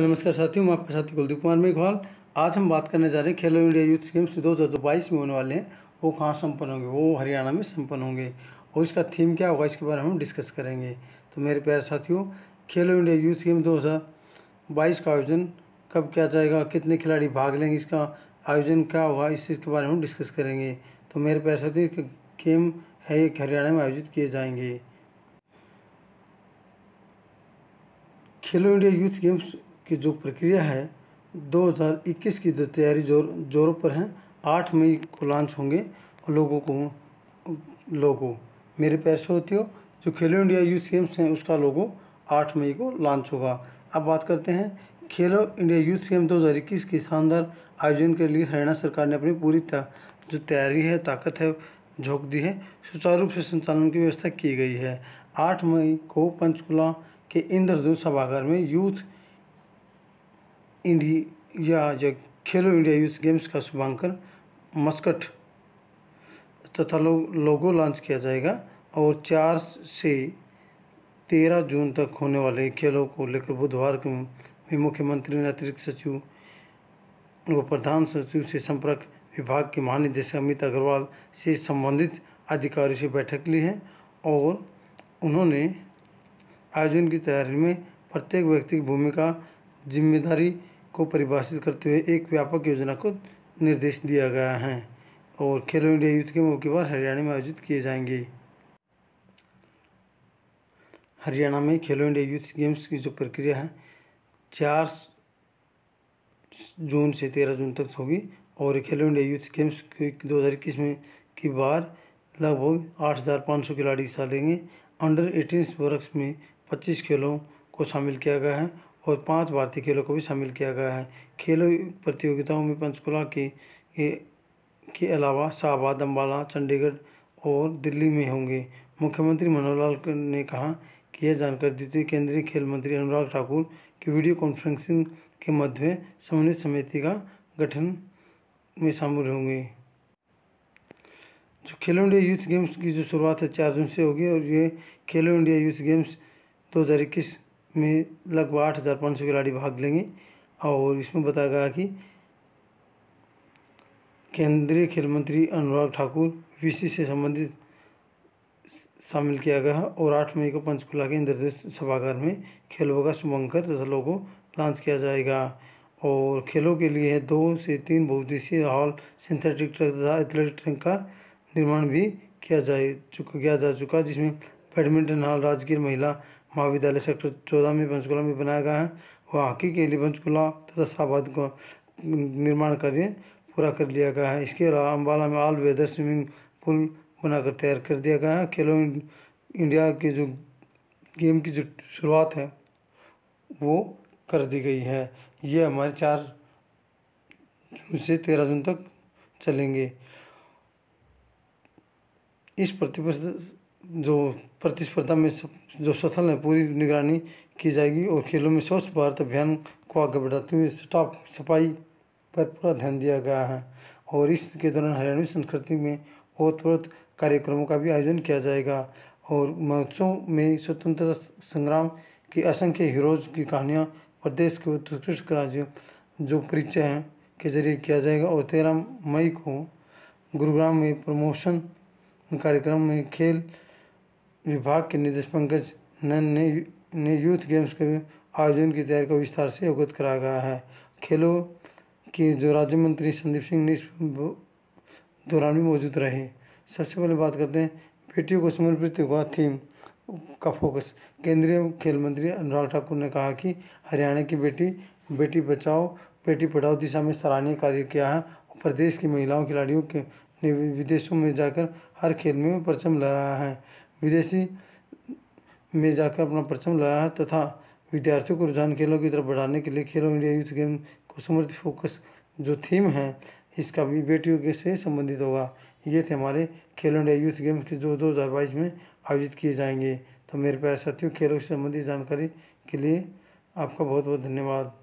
नमस्कार साथियों मैं आपके साथी कुलदीप कुमार मेघवाल आज हम बात करने जा रहे हैं खेलो इंडिया यूथ गेम्स दो हज़ार बाईस में होने वाले हैं वो कहाँ संपन्न होंगे वो हरियाणा में संपन्न होंगे और इसका थीम क्या होगा इसके बारे में हम डिस्कस करेंगे तो मेरे प्यारे साथियों खेलो इंडिया यूथ गेम दो का आयोजन कब किया जाएगा कितने खिलाड़ी भाग लेंगे इसका आयोजन क्या होगा के बारे में हम डिस्कस करेंगे तो मेरे प्यारे साथियों गेम है हरियाणा में आयोजित किए जाएंगे खेलो इंडिया यूथ गेम्स की जो प्रक्रिया है 2021 की जो तैयारी जोर जोरों पर है आठ मई को लॉन्च होंगे लोगों को लोगो मेरे पैसे होती हो जो खेलो इंडिया यूथ गेम्स हैं उसका लोगो आठ मई को लॉन्च होगा अब बात करते हैं खेलो इंडिया यूथ गेम 2021 के शानदार आयोजन के लिए हरियाणा सरकार ने अपनी पूरी जो तैयारी है ताकत है झोंक दी है सुचारू रूप से संचालन की व्यवस्था की गई है आठ मई को पंचकुला के इंद्रधनुष सभागार में यूथ इंडिया या खेलो इंडिया यूथ गेम्स का शुभांकन मस्कट तथा लोगो लॉन्च किया जाएगा और चार से तेरह जून तक होने वाले खेलों को लेकर बुधवार को भी मुख्यमंत्री ने अतिरिक्त सचिव व प्रधान सचिव से संपर्क विभाग के महानिदेशक अमित अग्रवाल से संबंधित अधिकारियों से बैठक ली है और उन्होंने आयोजन की तैयारी में प्रत्येक व्यक्ति की भूमिका जिम्मेदारी को परिभाषित करते हुए एक व्यापक योजना को निर्देश दिया गया है और खेलो इंडिया यूथ के मौके पर हरियाणा में आयोजित किए जाएंगे हरियाणा में खेलो इंडिया यूथ गेम्स की जो प्रक्रिया है चार जून से तेरह जून तक होगी और खेलो इंडिया यूथ गेम्स दो हज़ार इक्कीस में की बार लगभग आठ हज़ार पाँच सौ खिलाड़ी हिस्सा लेंगे अंडर एटीन वर्ष में पच्चीस खेलों को शामिल किया गया है और पाँच भारतीय खेलों को भी शामिल किया गया है खेलों प्रतियोगिताओं में पंचकूला के के अलावा शाहबाद अम्बाला चंडीगढ़ और दिल्ली में होंगे मुख्यमंत्री मनोहर लाल ने कहा कि यह जानकारी देते हुए केंद्रीय खेल मंत्री अनुराग ठाकुर की वीडियो कॉन्फ्रेंसिंग के मध्य में समन्वय समिति का गठन में शामिल होंगे जो खेलो इंडिया यूथ गेम्स की जो शुरुआत है चार जून से होगी और ये खेलो इंडिया यूथ गेम्स दो हज़ार इक्कीस में लगभग आठ हज़ार पाँच सौ खिलाड़ी भाग लेंगे और इसमें बताया गया कि केंद्रीय खेल मंत्री अनुराग ठाकुर वी से संबंधित शामिल किया गया और आठ मई को पंचकुला के इंद्रदेश सभागार में खेलों का शुभंकर तथा लोगों लॉन्च किया जाएगा और खेलों के लिए दो से तीन बहुउद्देशीय हॉल सिंथेटिक ट्रैक तथा एथलेटिक ट्रैक का निर्माण भी किया जाए चुका किया जा चुका जिसमें बैडमिंटन हॉल राजगीर महिला महाविद्यालय सेक्टर चौदह में पंचकुला में बनाया गया है वह हॉकी के लिए पंचकुला तथा शाहबाद का निर्माण कार्य पूरा कर लिया गया है इसके अलावा अम्बाला में ऑल वेदर स्विमिंग पूल बनाकर तैयार कर दिया गया है खेलो इंडिया के जो गेम की जो शुरुआत है वो कर दी गई है ये हमारे चार जून से तेरह जून तक चलेंगे इस प्रतिबद्ध जो प्रतिस्पर्धा में जो सफल है पूरी निगरानी की जाएगी और खेलों में स्वच्छ भारत अभियान को आगे बढ़ाते हुए स्टाफ सफाई पर पूरा ध्यान दिया गया है और इसके दौरान हरियाणवी संस्कृति में ओतप्रोत कार्यक्रमों का भी आयोजन किया जाएगा और महोत्सव में स्वतंत्रता संग्राम के असंख्य हीरोज की कहानियाँ प्रदेश के उत्कृष्ट राज्यों जो परिचय हैं के जरिए किया जाएगा और तेरह मई को गुरुग्राम में प्रमोशन कार्यक्रम में खेल विभाग के निदेश पंकज नन ने ने यूथ गेम्स के आयोजन की तैयारी को विस्तार से अवगत कराया गया है खेलों के जो राज्य मंत्री संदीप सिंह ने इस दौरान भी मौजूद रहे सबसे पहले बात करते हैं बेटियों को समर्पित हुआ थीम का फोकस केंद्रीय खेल मंत्री अनुराग ठाकुर ने कहा कि हरियाणा की बेटी बेटी बचाओ बेटी पढ़ाओ दिशा में सराहनीय कार्य किया है और प्रदेश की महिलाओं खिलाड़ियों के ने विदेशों में जाकर हर खेल में परचम लहराया है विदेशी में जाकर अपना परचम लगाया तथा विद्यार्थियों को रुझान खेलों की तरफ बढ़ाने के लिए खेलो इंडिया यूथ गेम को समृद्ध फोकस जो थीम है इसका भी बेटियों के से संबंधित होगा ये थे हमारे खेलो इंडिया यूथ गेम्स के जो बाईस में आयोजित किए जाएंगे तो मेरे प्यारे साथियों खेलों से संबंधित जानकारी के लिए आपका बहुत बहुत धन्यवाद